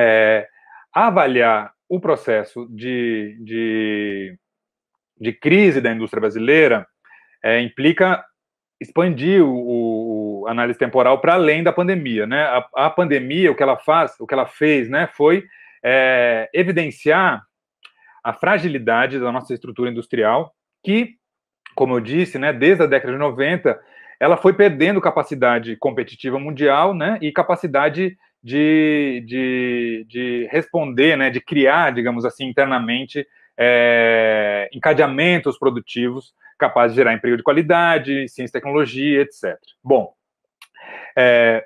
é, avaliar o processo de, de, de, crise da indústria brasileira é, implica expandir o, o análise temporal para além da pandemia, né? A, a, pandemia, o que ela faz, o que ela fez, né, foi é, evidenciar a fragilidade da nossa estrutura industrial, que, como eu disse, né, desde a década de 90, ela foi perdendo capacidade competitiva mundial, né, e capacidade de, de, de responder, né, de criar, digamos assim, internamente é, encadeamentos produtivos capazes de gerar emprego de qualidade, ciência e tecnologia, etc. Bom, é,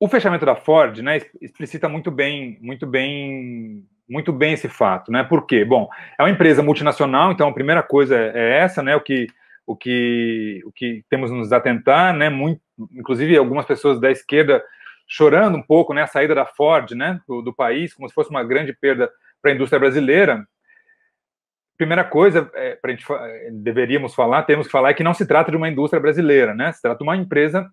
o fechamento da Ford né, explicita muito bem, muito bem muito bem esse fato, né? Por quê? Bom, é uma empresa multinacional, então a primeira coisa é essa, né? O que o que o que temos nos atentar, né? Muito, inclusive algumas pessoas da esquerda chorando um pouco né, a saída da Ford né, do, do país, como se fosse uma grande perda para a indústria brasileira. Primeira coisa, é, para a gente é, deveríamos falar, temos que falar é que não se trata de uma indústria brasileira, né? Se trata de uma empresa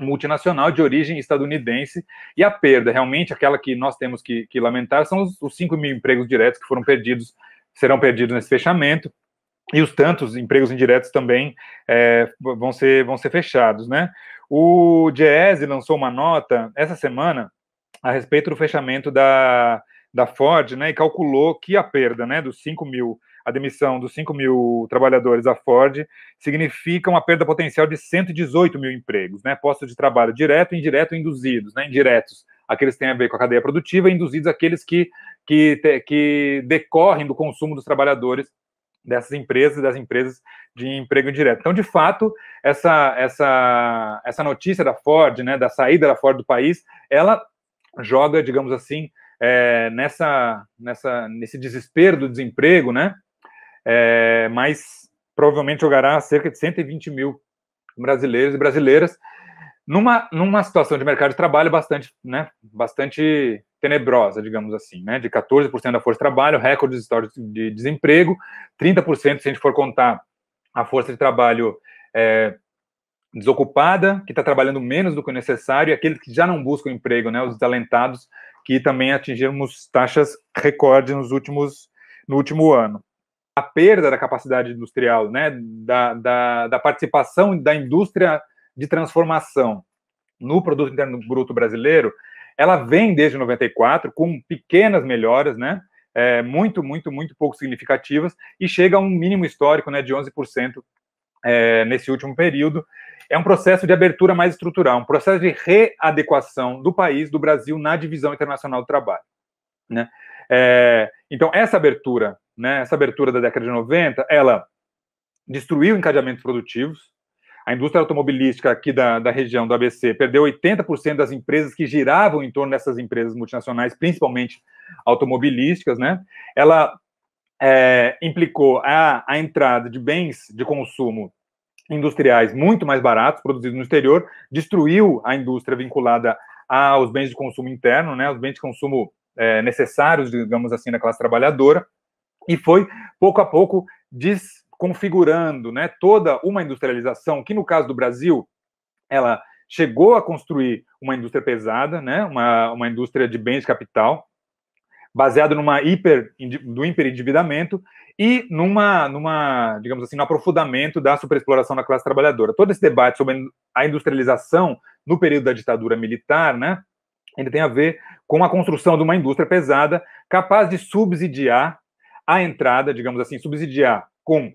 multinacional de origem estadunidense e a perda, realmente, aquela que nós temos que, que lamentar, são os, os 5 mil empregos diretos que foram perdidos, serão perdidos nesse fechamento, e os tantos empregos indiretos também é, vão, ser, vão ser fechados, né? O Diese lançou uma nota essa semana a respeito do fechamento da, da Ford, né, e calculou que a perda, né, dos 5 mil, a demissão dos 5 mil trabalhadores da Ford significa uma perda potencial de 118 mil empregos, né, postos de trabalho direto, indireto, induzidos, né, indiretos, aqueles que têm a ver com a cadeia produtiva, induzidos aqueles que, que, que decorrem do consumo dos trabalhadores dessas empresas e das empresas de emprego indireto. Então, de fato, essa, essa, essa notícia da Ford, né, da saída da Ford do país, ela joga, digamos assim, é, nessa, nessa, nesse desespero do desemprego, né, é, mas provavelmente jogará cerca de 120 mil brasileiros e brasileiras numa, numa situação de mercado de trabalho bastante, né, bastante tenebrosa, digamos assim, né? De 14% da força de trabalho, recordes históricos de desemprego, 30% se a gente for contar a força de trabalho é, desocupada, que está trabalhando menos do que o necessário, e aqueles que já não buscam emprego, né? Os desalentados, que também atingimos taxas recordes nos últimos, no último ano. A perda da capacidade industrial, né? Da, da, da participação da indústria de transformação no produto interno bruto brasileiro ela vem desde 94 com pequenas melhoras, né? É, muito, muito, muito pouco significativas e chega a um mínimo histórico né, de 11% é, nesse último período. É um processo de abertura mais estrutural, um processo de readequação do país, do Brasil, na divisão internacional do trabalho. Né? É, então, essa abertura, né, essa abertura da década de 90, ela destruiu encadeamentos produtivos, a indústria automobilística aqui da, da região do ABC perdeu 80% das empresas que giravam em torno dessas empresas multinacionais, principalmente automobilísticas, né? Ela é, implicou a, a entrada de bens de consumo industriais muito mais baratos, produzidos no exterior, destruiu a indústria vinculada aos bens de consumo interno, né? Os bens de consumo é, necessários, digamos assim, da classe trabalhadora, e foi pouco a pouco des configurando né, toda uma industrialização que, no caso do Brasil, ela chegou a construir uma indústria pesada, né, uma, uma indústria de bens de capital, baseado numa hiper do hiperendividamento e numa, numa, digamos assim, no aprofundamento da superexploração da classe trabalhadora. Todo esse debate sobre a industrialização no período da ditadura militar, né, ele tem a ver com a construção de uma indústria pesada capaz de subsidiar a entrada, digamos assim, subsidiar com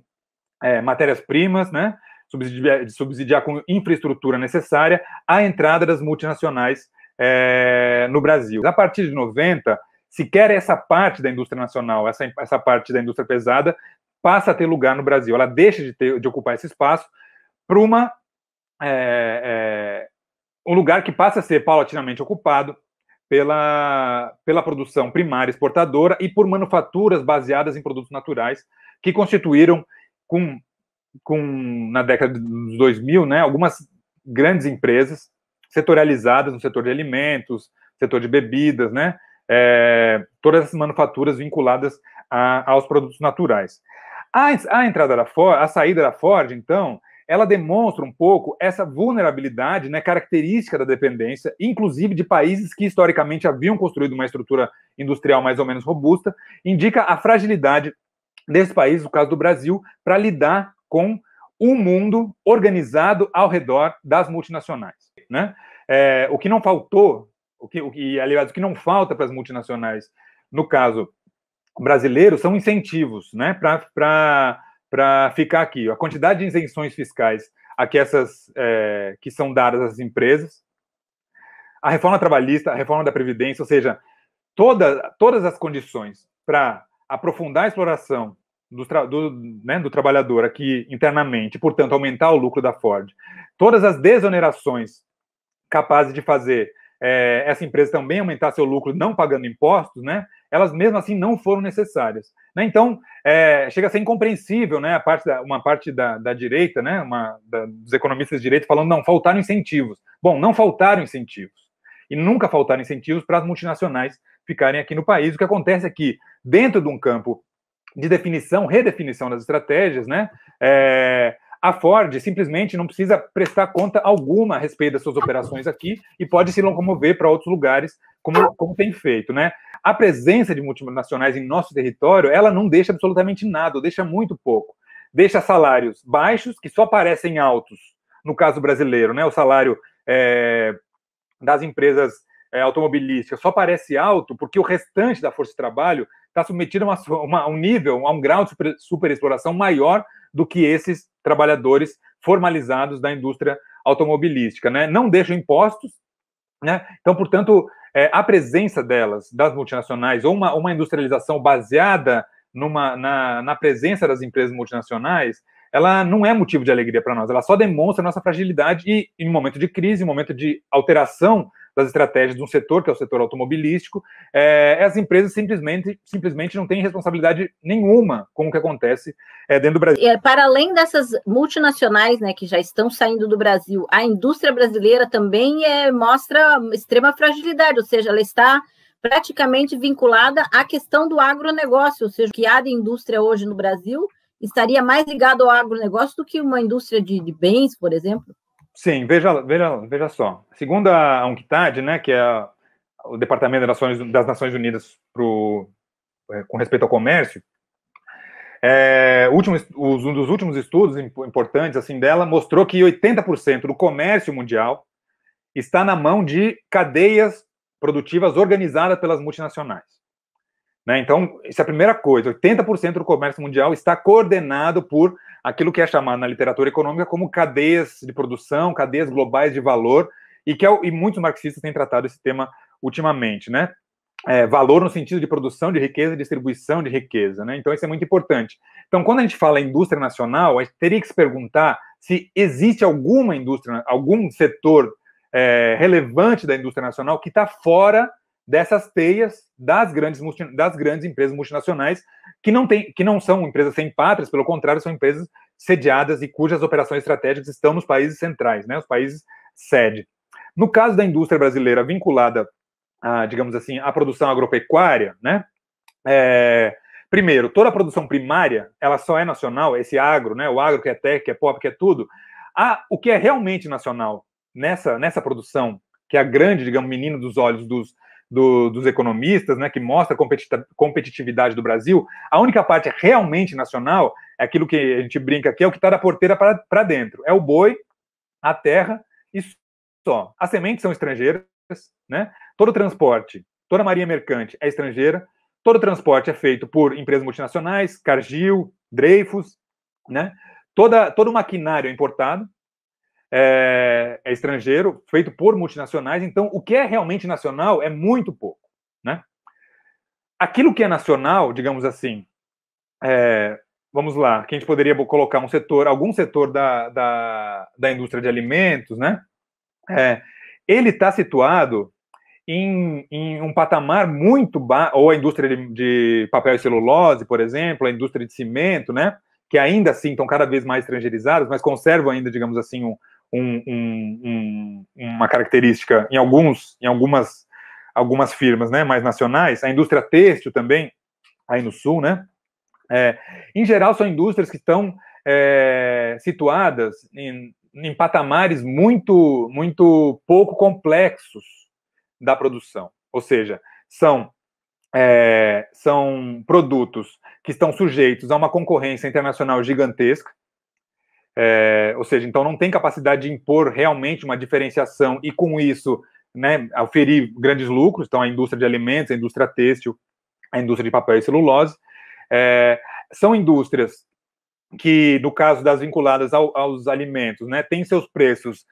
é, matérias-primas, né? Subsidiar, subsidiar com infraestrutura necessária a entrada das multinacionais é, no Brasil. A partir de 90, sequer essa parte da indústria nacional, essa, essa parte da indústria pesada, passa a ter lugar no Brasil. Ela deixa de, ter, de ocupar esse espaço para uma é, é, um lugar que passa a ser paulatinamente ocupado pela, pela produção primária exportadora e por manufaturas baseadas em produtos naturais que constituíram com, com na década dos 2000, né, algumas grandes empresas setorializadas no setor de alimentos, setor de bebidas, né, é, todas as manufaturas vinculadas a, aos produtos naturais. A, a entrada da Ford, a saída da Ford, então, ela demonstra um pouco essa vulnerabilidade, né, característica da dependência, inclusive de países que historicamente haviam construído uma estrutura industrial mais ou menos robusta, indica a fragilidade desse país, no caso do Brasil, para lidar com um mundo organizado ao redor das multinacionais. Né? É, o que não faltou, o que, o que, aliás, o que não falta para as multinacionais, no caso brasileiro, são incentivos né, para ficar aqui. A quantidade de isenções fiscais a que essas é, que são dadas às empresas, a reforma trabalhista, a reforma da Previdência, ou seja, toda, todas as condições para aprofundar a exploração do, do, né, do, trabalhador aqui internamente, portanto, aumentar o lucro da Ford, todas as desonerações capazes de fazer é, essa empresa também aumentar seu lucro não pagando impostos, né, elas mesmo assim não foram necessárias. Né? Então, é, chega a ser incompreensível né, parte da, uma parte da, da direita, né, uma, da, dos economistas de direita, falando não, faltaram incentivos. Bom, não faltaram incentivos. E nunca faltaram incentivos para as multinacionais ficarem aqui no país. O que acontece é que, dentro de um campo de definição, redefinição das estratégias, né? É, a Ford simplesmente não precisa prestar conta alguma a respeito das suas operações aqui e pode se locomover para outros lugares, como, como tem feito, né? A presença de multinacionais em nosso território, ela não deixa absolutamente nada, deixa muito pouco. Deixa salários baixos, que só parecem altos, no caso brasileiro, né? O salário é, das empresas é, automobilística só parece alto porque o restante da força de trabalho está submetido a, uma, uma, um nível, a um grau de super, superexploração maior do que esses trabalhadores formalizados da indústria automobilística. Né? Não deixam impostos, né? então, portanto, é, a presença delas, das multinacionais, ou uma, uma industrialização baseada numa, na, na presença das empresas multinacionais, ela não é motivo de alegria para nós, ela só demonstra nossa fragilidade e, em um momento de crise, em um momento de alteração das estratégias de um setor, que é o setor automobilístico, é, as empresas simplesmente, simplesmente não têm responsabilidade nenhuma com o que acontece é, dentro do Brasil. É, para além dessas multinacionais né, que já estão saindo do Brasil, a indústria brasileira também é, mostra extrema fragilidade, ou seja, ela está praticamente vinculada à questão do agronegócio, ou seja, o que há de indústria hoje no Brasil estaria mais ligado ao agronegócio do que uma indústria de, de bens, por exemplo? Sim, veja, veja, veja só. Segundo a UNCTAD, né, que é o Departamento das Nações, das Nações Unidas pro, é, com respeito ao comércio, é, último, um dos últimos estudos importantes assim dela mostrou que 80% do comércio mundial está na mão de cadeias produtivas organizadas pelas multinacionais. Né? Então, essa é a primeira coisa. 80% do comércio mundial está coordenado por aquilo que é chamado na literatura econômica como cadeias de produção, cadeias globais de valor, e que é, e muitos marxistas têm tratado esse tema ultimamente, né? É, valor no sentido de produção de riqueza e distribuição de riqueza, né? Então, isso é muito importante. Então, quando a gente fala em indústria nacional, a gente teria que se perguntar se existe alguma indústria, algum setor é, relevante da indústria nacional que está fora dessas teias das grandes, das grandes empresas multinacionais, que não, tem, que não são empresas sem pátrias, pelo contrário, são empresas sediadas e cujas operações estratégicas estão nos países centrais, né, os países sede. No caso da indústria brasileira vinculada, a, digamos assim, à produção agropecuária, né, é, primeiro, toda a produção primária, ela só é nacional, esse agro, né, o agro que é tech, que é pop, que é tudo, a, o que é realmente nacional nessa, nessa produção, que é a grande, digamos, menino dos olhos dos do, dos economistas, né, que mostra a competitividade do Brasil, a única parte realmente nacional é aquilo que a gente brinca aqui, é o que está da porteira para dentro. É o boi, a terra e só. As sementes são estrangeiras, né? Todo transporte, toda marinha mercante é estrangeira, todo transporte é feito por empresas multinacionais, Cargill, Dreyfus, né? Toda, todo o maquinário é importado, é, é estrangeiro, feito por multinacionais, então o que é realmente nacional é muito pouco. Né? Aquilo que é nacional, digamos assim, é, vamos lá, que a gente poderia colocar um setor, algum setor da, da, da indústria de alimentos, né? É, ele está situado em, em, um patamar muito baixo, ou a indústria de, de, papel e celulose, por exemplo, a indústria de cimento, né? Que ainda assim estão cada vez mais estrangeirizados mas conservam ainda, digamos assim, um, um, um, uma característica em alguns, em algumas, algumas firmas, né, mais nacionais. A indústria têxtil também aí no sul, né? É, em geral, são indústrias que estão é, situadas em, em patamares muito, muito pouco complexos da produção. Ou seja, são é, são produtos que estão sujeitos a uma concorrência internacional gigantesca. É, ou seja, então não tem capacidade de impor realmente uma diferenciação e, com isso, né, oferir grandes lucros. Então, a indústria de alimentos, a indústria têxtil, a indústria de papel e celulose. É, são indústrias que, no caso das vinculadas ao, aos alimentos, né, têm seus preços,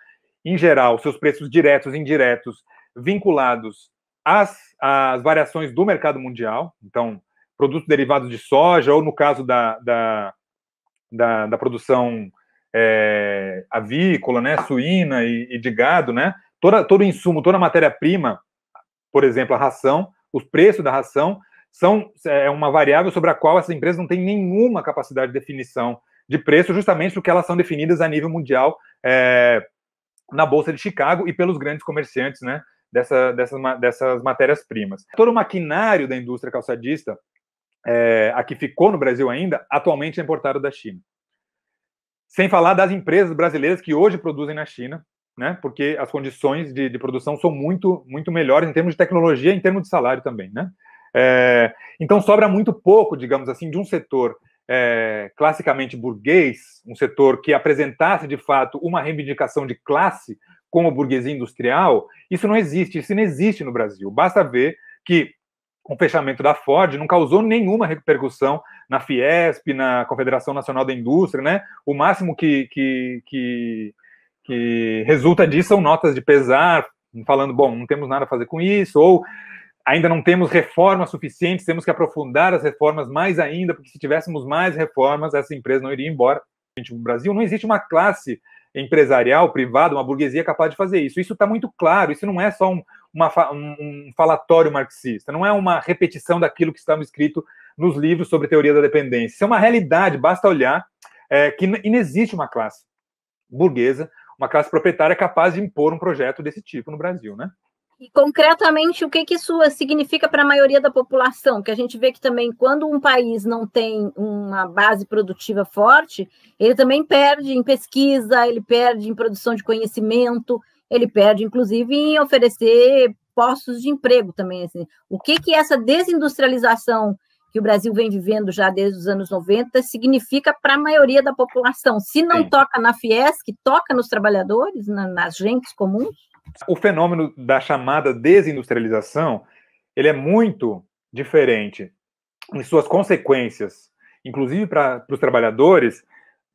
em geral, seus preços diretos e indiretos, vinculados às, às variações do mercado mundial. Então, produtos derivados de soja, ou no caso da, da, da, da produção é, avícola, né, suína e, e de gado, né, toda, todo insumo, toda a matéria-prima, por exemplo, a ração, os preços da ração são é, é, uma variável sobre a qual essas empresas não têm nenhuma capacidade de definição de preço, justamente porque elas são definidas a nível mundial é, na Bolsa de Chicago e pelos grandes comerciantes, né, dessa, dessas, dessas matérias-primas. Todo o maquinário da indústria calçadista, é, a que ficou no Brasil ainda, atualmente é importado da China. Sem falar das empresas brasileiras que hoje produzem na China, né? Porque as condições de, de produção são muito, muito melhores em termos de tecnologia, e em termos de salário também, né? É, então sobra muito pouco, digamos assim, de um setor é, classicamente burguês, um setor que apresentasse de fato uma reivindicação de classe como burguesia industrial. Isso não existe, isso não existe no Brasil. Basta ver que o fechamento da Ford não causou nenhuma repercussão na Fiesp, na Confederação Nacional da Indústria, né? O máximo que, que, que, que resulta disso são notas de pesar, falando, bom, não temos nada a fazer com isso, ou ainda não temos reformas suficientes, temos que aprofundar as reformas mais ainda, porque se tivéssemos mais reformas, essa empresa não iria embora. No Brasil não existe uma classe empresarial privada, uma burguesia capaz de fazer isso. Isso está muito claro, isso não é só um, uma, um falatório marxista, não é uma repetição daquilo que estava escrito nos livros sobre teoria da dependência. Isso é uma realidade, basta olhar é, que inexiste uma classe burguesa, uma classe proprietária capaz de impor um projeto desse tipo no Brasil, né? E concretamente, o que, que isso significa para a maioria da população? Que a gente vê que também, quando um país não tem uma base produtiva forte, ele também perde em pesquisa, ele perde em produção de conhecimento ele perde, inclusive, em oferecer postos de emprego também. Assim. O que, que essa desindustrialização que o Brasil vem vivendo já desde os anos 90 significa para a maioria da população. Se não Sim. toca na Fiesc, toca nos trabalhadores, na, nas gentes comuns. O fenômeno da chamada desindustrialização, ele é muito diferente em suas consequências, inclusive para os trabalhadores,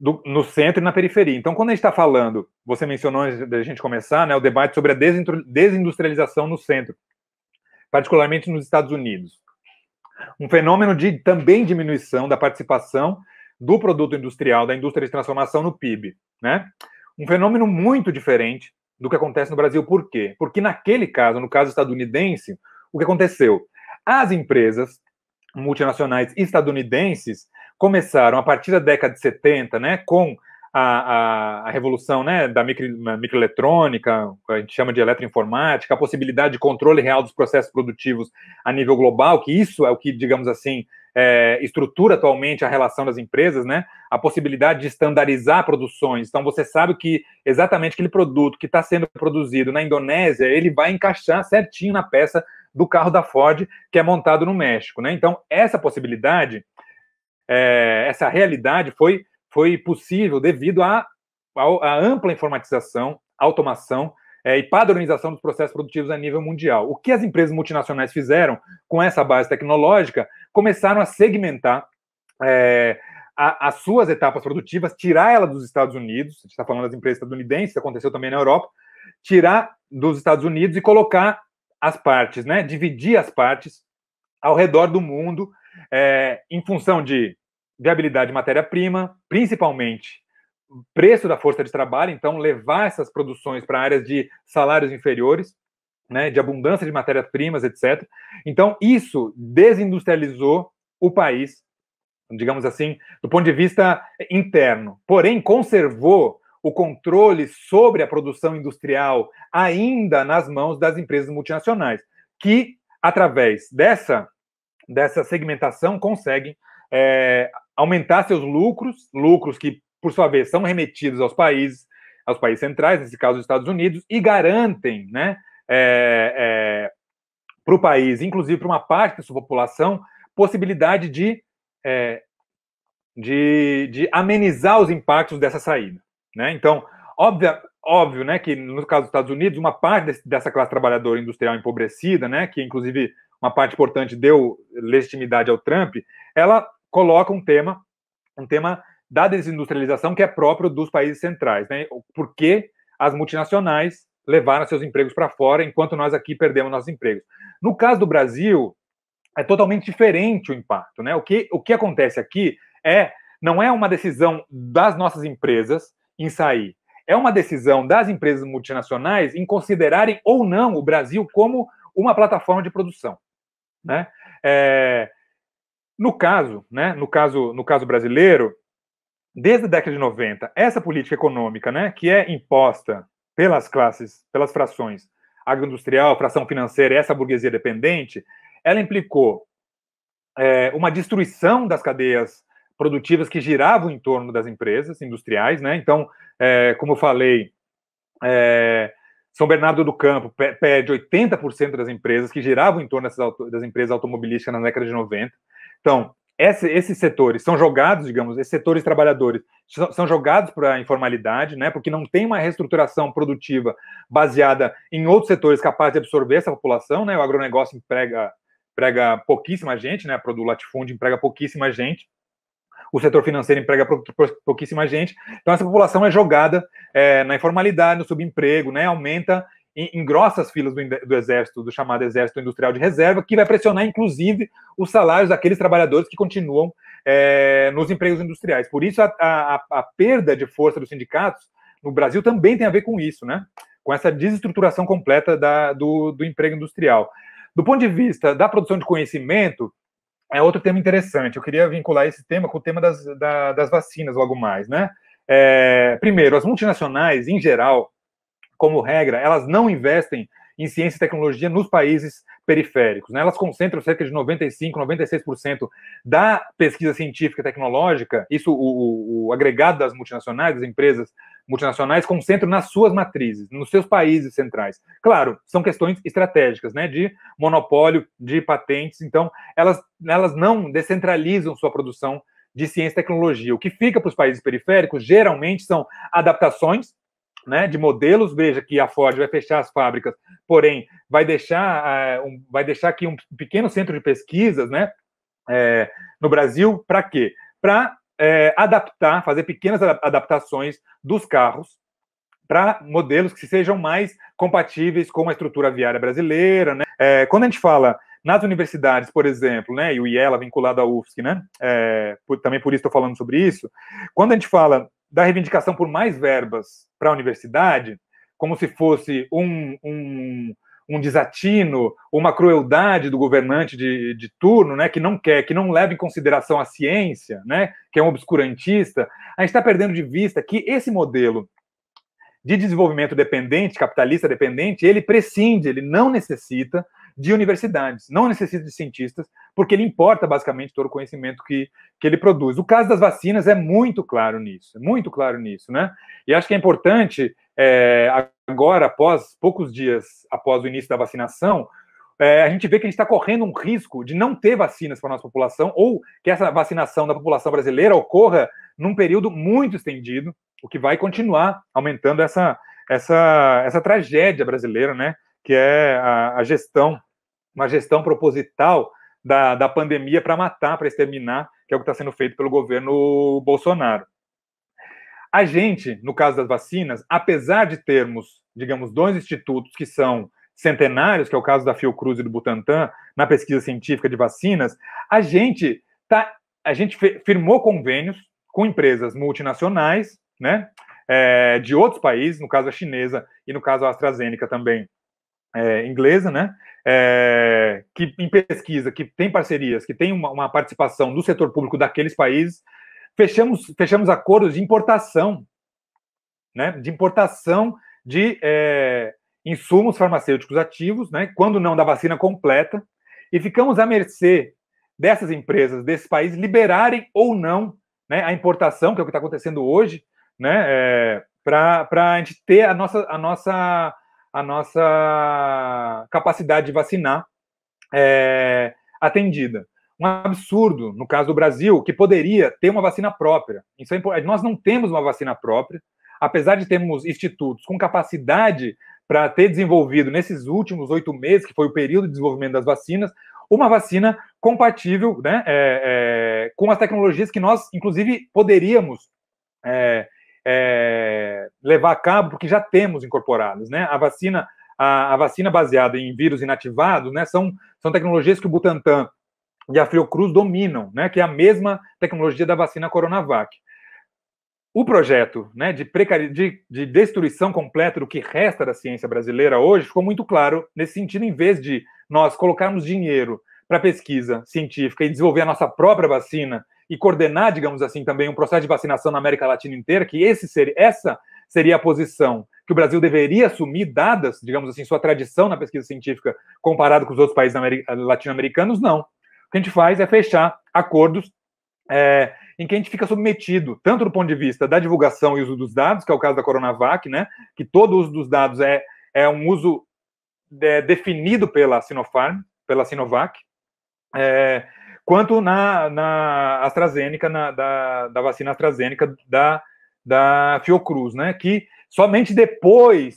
do, no centro e na periferia. Então, quando a gente está falando, você mencionou antes da gente começar, né, o debate sobre a desindustrialização no centro, particularmente nos Estados Unidos. Um fenômeno de também diminuição da participação do produto industrial, da indústria de transformação no PIB. Né? Um fenômeno muito diferente do que acontece no Brasil. Por quê? Porque naquele caso, no caso estadunidense, o que aconteceu? As empresas multinacionais estadunidenses começaram a partir da década de 70, né, com a, a, a revolução né, da micro, microeletrônica, a gente chama de eletroinformática, a possibilidade de controle real dos processos produtivos a nível global, que isso é o que, digamos assim, é, estrutura atualmente a relação das empresas, né? A possibilidade de estandarizar produções. Então, você sabe que exatamente aquele produto que está sendo produzido na Indonésia, ele vai encaixar certinho na peça do carro da Ford que é montado no México, né? Então, essa possibilidade é, essa realidade foi, foi possível devido à, à, ampla informatização, automação é, e padronização dos processos produtivos a nível mundial. O que as empresas multinacionais fizeram com essa base tecnológica? Começaram a segmentar. É, a, as suas etapas produtivas, tirar ela dos Estados Unidos, a gente está falando das empresas estadunidenses, aconteceu também na Europa, tirar dos Estados Unidos e colocar as partes, né? Dividir as partes ao redor do mundo é, em função de viabilidade de matéria-prima, principalmente preço da força de trabalho, então levar essas produções para áreas de salários inferiores, né, de abundância de matérias-primas, etc. Então, isso desindustrializou o país, digamos assim, do ponto de vista interno. Porém, conservou o controle sobre a produção industrial ainda nas mãos das empresas multinacionais, que, através dessa dessa segmentação conseguem é, aumentar seus lucros, lucros que, por sua vez, são remetidos aos países, aos países centrais, nesse caso, os Estados Unidos, e garantem né, é, é, para o país, inclusive para uma parte da sua população, possibilidade de, é, de, de, amenizar os impactos dessa saída. Né? Então, óbvia, óbvio né, que, no caso dos Estados Unidos, uma parte dessa classe trabalhadora industrial empobrecida, né, que, inclusive, uma parte importante deu legitimidade ao Trump, ela coloca um tema, um tema da desindustrialização que é próprio dos países centrais, né? Porque as multinacionais levaram seus empregos para fora, enquanto nós aqui perdemos nossos empregos. No caso do Brasil, é totalmente diferente o impacto, né? O que, o que acontece aqui é não é uma decisão das nossas empresas em sair, é uma decisão das empresas multinacionais em considerarem ou não o Brasil como uma plataforma de produção. Né? É, no caso, né, no caso, no caso brasileiro, desde a década de 90, essa política econômica, né, que é imposta pelas classes, pelas frações agroindustrial, fração financeira, essa burguesia dependente, ela implicou é, uma destruição das cadeias produtivas que giravam em torno das empresas industriais, né? Então, é, como eu falei, é, são Bernardo do Campo perde 80% das empresas que giravam em torno dessas, das empresas automobilísticas na década de 90. Então, esse, esses setores são jogados, digamos, esses setores trabalhadores são, são jogados para a informalidade, né, porque não tem uma reestruturação produtiva baseada em outros setores capazes de absorver essa população. Né, o agronegócio emprega, emprega pouquíssima gente, né, a Produ Latifúndio emprega pouquíssima gente o setor financeiro emprega pouquíssima gente. Então, essa população é jogada é, na informalidade, no subemprego, né? aumenta, em grossas filas do, do, exército, do chamado exército industrial de reserva, que vai pressionar, inclusive, os salários daqueles trabalhadores que continuam é, nos empregos industriais. Por isso, a, a, a perda de força dos sindicatos no Brasil também tem a ver com isso, né? com essa desestruturação completa da, do, do emprego industrial. Do ponto de vista da produção de conhecimento, é outro tema interessante. Eu queria vincular esse tema com o tema das, da, das vacinas logo mais, né? É, primeiro, as multinacionais, em geral, como regra, elas não investem em ciência e tecnologia nos países periféricos. Né? Elas concentram cerca de 95%, 96% da pesquisa científica e tecnológica, isso o, o, o, agregado das multinacionais, das empresas multinacionais, concentram nas suas matrizes, nos seus países centrais. Claro, são questões estratégicas, né, de monopólio, de patentes, então elas, elas não descentralizam sua produção de ciência e tecnologia. O que fica para os países periféricos geralmente são adaptações né, de modelos, veja que a Ford vai fechar as fábricas, porém vai deixar, ah, um, vai deixar aqui um pequeno centro de pesquisas né, é, no Brasil para quê? Para é, adaptar, fazer pequenas adaptações dos carros para modelos que sejam mais compatíveis com a estrutura viária brasileira. Né? É, quando a gente fala nas universidades, por exemplo, né, e o IELA vinculado à UFSC, né, é, também por isso estou falando sobre isso, quando a gente fala da reivindicação por mais verbas para a universidade, como se fosse um, um, um desatino, uma crueldade do governante de, de turno, né, que não quer, que não leva em consideração a ciência, né, que é um obscurantista, a gente está perdendo de vista que esse modelo de desenvolvimento dependente, capitalista dependente, ele prescinde, ele não necessita de universidades. Não necessita de cientistas, porque ele importa basicamente todo o conhecimento que, que ele produz. O caso das vacinas é muito claro nisso, é muito claro nisso, né? E acho que é importante, é, agora, após poucos dias após o início da vacinação, é, a gente vê que a gente está correndo um risco de não ter vacinas para a nossa população, ou que essa vacinação da população brasileira ocorra num período muito estendido, o que vai continuar aumentando essa, essa, essa tragédia brasileira, né? Que é a, a gestão uma gestão proposital da, da pandemia para matar, para exterminar, que é o que está sendo feito pelo governo Bolsonaro. A gente, no caso das vacinas, apesar de termos, digamos, dois institutos que são centenários, que é o caso da Fiocruz e do Butantan, na pesquisa científica de vacinas, a gente tá, a gente firmou convênios com empresas multinacionais, né, é, de outros países, no caso a chinesa e no caso a AstraZeneca também é, inglesa, né, é, que em pesquisa, que tem parcerias, que tem uma, uma, participação do setor público daqueles países, fechamos, fechamos acordos de importação, né, de importação de é, insumos farmacêuticos ativos, né, quando não da vacina completa, e ficamos à mercê dessas empresas, desses países, liberarem ou não né, a importação, que é o que está acontecendo hoje, né, é, para a gente ter a nossa, a nossa a nossa capacidade de vacinar é, atendida. Um absurdo, no caso do Brasil, que poderia ter uma vacina própria. Isso é Nós não temos uma vacina própria, apesar de termos institutos com capacidade para ter desenvolvido nesses últimos oito meses, que foi o período de desenvolvimento das vacinas, uma vacina compatível né, é, é, com as tecnologias que nós, inclusive, poderíamos é, é, levar a cabo, porque já temos incorporados, né? A vacina, a, a vacina baseada em vírus inativado, né? São, são tecnologias que o Butantan e a Fiocruz dominam, né? Que é a mesma tecnologia da vacina Coronavac. O projeto né, de, precari... de, de destruição completa do que resta da ciência brasileira hoje ficou muito claro nesse sentido, em vez de nós colocarmos dinheiro para pesquisa científica e desenvolver a nossa própria vacina e coordenar, digamos assim, também um processo de vacinação na América Latina inteira, que esse ser, essa seria a posição que o Brasil deveria assumir, dadas, digamos assim, sua tradição na pesquisa científica comparado com os outros países latino-americanos, não. O que a gente faz é fechar acordos é, em que a gente fica submetido, tanto do ponto de vista da divulgação e uso dos dados, que é o caso da Coronavac, né, que todo uso dos dados é, é um uso é, definido pela Sinopharm, pela Sinovac, é, quanto na, na AstraZeneca, na, da, da vacina AstraZeneca da, da Fiocruz, né? Que somente depois,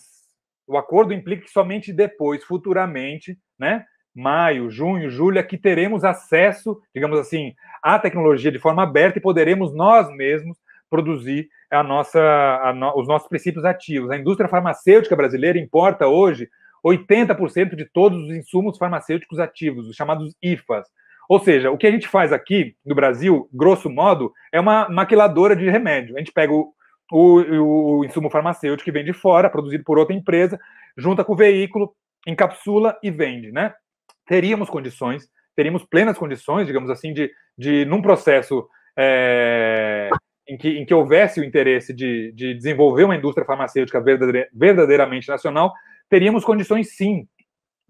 o acordo implica que somente depois, futuramente, né? Maio, junho, julho, é que teremos acesso, digamos assim, à tecnologia de forma aberta e poderemos nós mesmos produzir a nossa, a no, os nossos princípios ativos. A indústria farmacêutica brasileira importa hoje 80% de todos os insumos farmacêuticos ativos, os chamados IFAs. Ou seja, o que a gente faz aqui no Brasil, grosso modo, é uma maquiladora de remédio. A gente pega o, o, o insumo farmacêutico que vem de fora, produzido por outra empresa, junta com o veículo, encapsula e vende, né? Teríamos condições, teríamos plenas condições, digamos assim, de, de num processo é, em, que, em que houvesse o interesse de, de desenvolver uma indústria farmacêutica verdadeiramente nacional, teríamos condições sim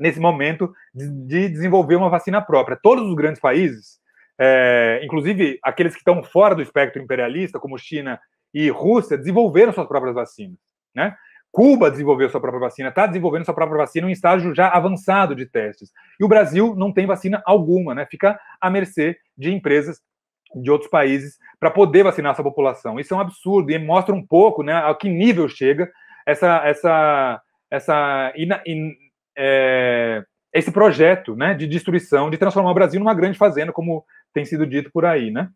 nesse momento, de, de desenvolver uma vacina própria. Todos os grandes países, é, inclusive aqueles que estão fora do espectro imperialista, como China e Rússia, desenvolveram suas próprias vacinas. Né? Cuba desenvolveu sua própria vacina, está desenvolvendo sua própria vacina em estágio já avançado de testes. E o Brasil não tem vacina alguma, né? Fica à mercê de empresas de outros países para poder vacinar sua população. Isso é um absurdo e mostra um pouco, né, a que nível chega essa essa essa ina, in, é, esse projeto né, de destruição, de transformar o Brasil numa grande fazenda, como tem sido dito por aí. Né?